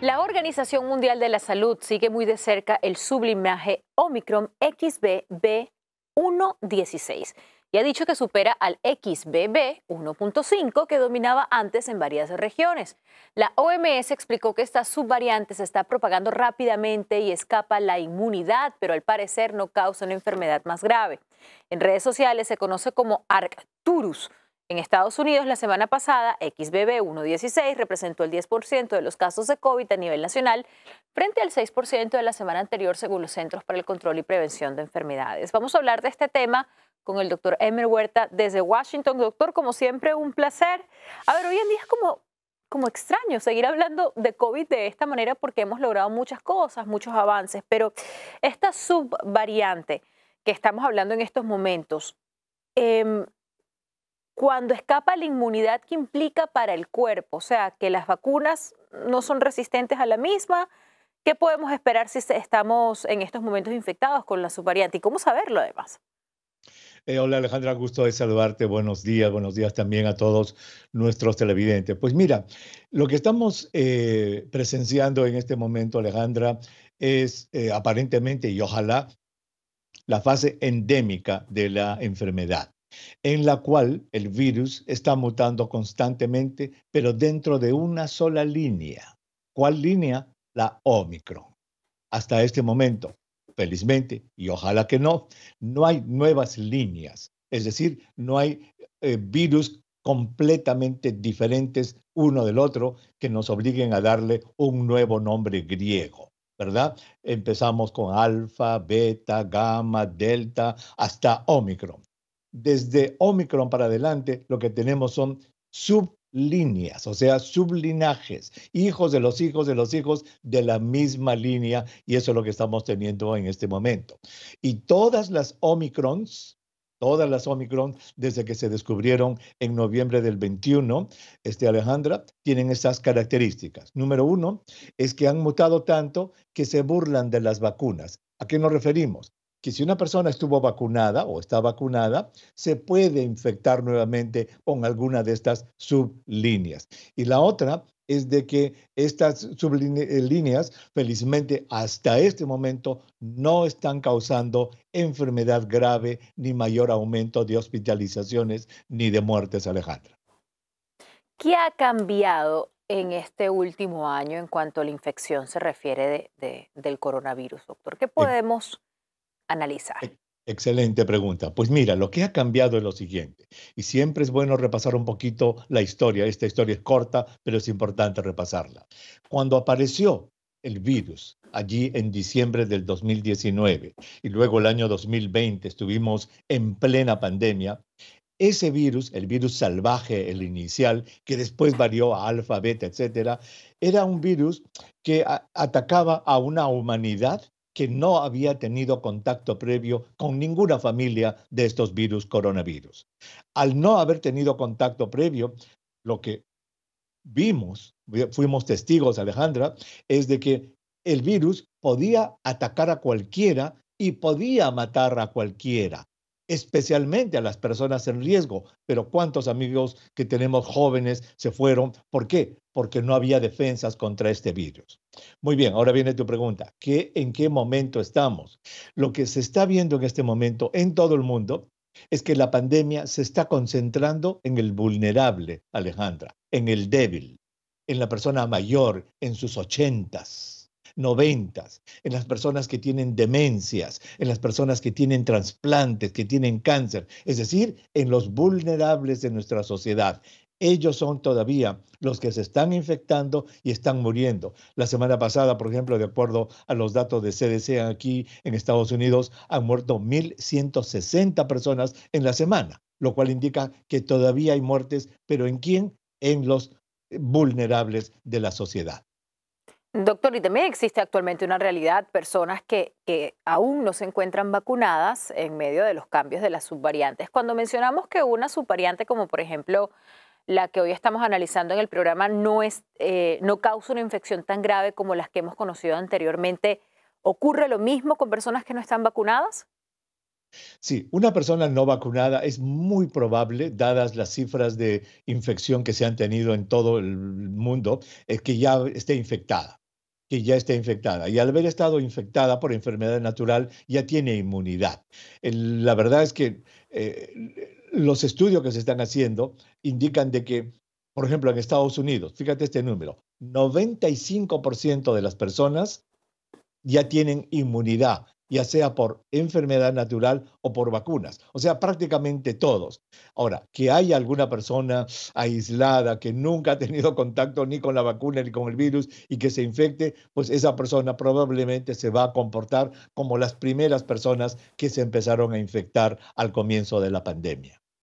La Organización Mundial de la Salud sigue muy de cerca el sublimaje Omicron XBB116 y ha dicho que supera al XBB 1.5 que dominaba antes en varias regiones. La OMS explicó que esta subvariante se está propagando rápidamente y escapa la inmunidad, pero al parecer no causa una enfermedad más grave. En redes sociales se conoce como Arcturus en Estados Unidos, la semana pasada, XBB116 representó el 10% de los casos de COVID a nivel nacional, frente al 6% de la semana anterior, según los Centros para el Control y Prevención de Enfermedades. Vamos a hablar de este tema con el doctor Emer Huerta desde Washington. Doctor, como siempre, un placer. A ver, hoy en día es como, como extraño seguir hablando de COVID de esta manera porque hemos logrado muchas cosas, muchos avances, pero esta subvariante que estamos hablando en estos momentos, em, cuando escapa la inmunidad que implica para el cuerpo, o sea, que las vacunas no son resistentes a la misma, ¿qué podemos esperar si estamos en estos momentos infectados con la subvariante y cómo saberlo además? Eh, hola Alejandra, gusto de saludarte. Buenos días, buenos días también a todos nuestros televidentes. Pues mira, lo que estamos eh, presenciando en este momento, Alejandra, es eh, aparentemente y ojalá la fase endémica de la enfermedad en la cual el virus está mutando constantemente, pero dentro de una sola línea. ¿Cuál línea? La Omicron. Hasta este momento, felizmente, y ojalá que no, no hay nuevas líneas. Es decir, no hay eh, virus completamente diferentes uno del otro que nos obliguen a darle un nuevo nombre griego. ¿verdad? Empezamos con alfa, beta, gamma, delta, hasta Omicron desde Omicron para adelante, lo que tenemos son sublíneas, o sea, sublinajes, hijos de los hijos de los hijos de la misma línea, y eso es lo que estamos teniendo en este momento. Y todas las Omicrons, todas las Omicron desde que se descubrieron en noviembre del 21, este Alejandra, tienen estas características. Número uno, es que han mutado tanto que se burlan de las vacunas. ¿A qué nos referimos? que si una persona estuvo vacunada o está vacunada, se puede infectar nuevamente con alguna de estas sublíneas. Y la otra es de que estas sublíneas, felizmente hasta este momento, no están causando enfermedad grave ni mayor aumento de hospitalizaciones ni de muertes, Alejandra. ¿Qué ha cambiado en este último año en cuanto a la infección se refiere del coronavirus, doctor? ¿Qué podemos analizar? Excelente pregunta. Pues mira, lo que ha cambiado es lo siguiente, y siempre es bueno repasar un poquito la historia. Esta historia es corta, pero es importante repasarla. Cuando apareció el virus allí en diciembre del 2019 y luego el año 2020 estuvimos en plena pandemia, ese virus, el virus salvaje, el inicial, que después varió a alfa, beta, etcétera, era un virus que atacaba a una humanidad que no había tenido contacto previo con ninguna familia de estos virus coronavirus. Al no haber tenido contacto previo, lo que vimos, fuimos testigos, Alejandra, es de que el virus podía atacar a cualquiera y podía matar a cualquiera especialmente a las personas en riesgo. Pero ¿cuántos amigos que tenemos jóvenes se fueron? ¿Por qué? Porque no había defensas contra este virus. Muy bien, ahora viene tu pregunta. ¿Qué, ¿En qué momento estamos? Lo que se está viendo en este momento en todo el mundo es que la pandemia se está concentrando en el vulnerable, Alejandra, en el débil, en la persona mayor, en sus ochentas noventas, en las personas que tienen demencias, en las personas que tienen trasplantes, que tienen cáncer, es decir, en los vulnerables de nuestra sociedad. Ellos son todavía los que se están infectando y están muriendo. La semana pasada, por ejemplo, de acuerdo a los datos de CDC aquí en Estados Unidos, han muerto 1.160 personas en la semana, lo cual indica que todavía hay muertes, pero ¿en quién? En los vulnerables de la sociedad. Doctor, y también existe actualmente una realidad, personas que, aún no se encuentran vacunadas en medio de los cambios de las subvariantes. Cuando mencionamos que una subvariante, como por ejemplo la que hoy estamos analizando en el programa, no, eh, no causa una infección tan grave como las que hemos conocido anteriormente, ¿ocurre lo mismo con personas que no están vacunadas? Sí, una persona no vacunada es muy probable, dadas las cifras de infección que se han tenido en todo el mundo, es eh, que ya esté infectada, que ya esté infectada. Y al haber estado infectada por enfermedad natural, ya tiene inmunidad. la verdad es que eh, los estudios que se están haciendo indican de que, por ejemplo, en Estados Unidos, fíjate este número, 95% de las personas ya tienen inmunidad ya sea por enfermedad natural o por vacunas. O sea, prácticamente todos. Ahora, que haya alguna persona aislada que nunca ha tenido contacto ni con la vacuna ni con el virus y que se infecte, pues esa persona probablemente se va a comportar como las primeras personas que se empezaron a infectar al comienzo de la pandemia.